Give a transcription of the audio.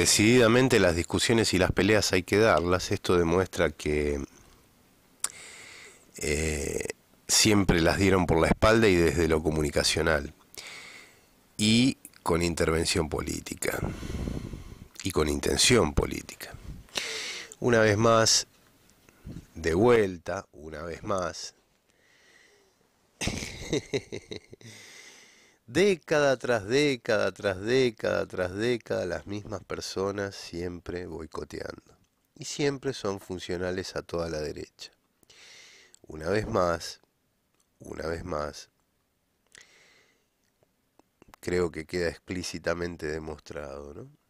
Decididamente las discusiones y las peleas hay que darlas. Esto demuestra que eh, siempre las dieron por la espalda y desde lo comunicacional. Y con intervención política. Y con intención política. Una vez más, de vuelta, una vez más. década tras década, tras década, tras década, las mismas personas siempre boicoteando. Y siempre son funcionales a toda la derecha. Una vez más, una vez más, creo que queda explícitamente demostrado, ¿no?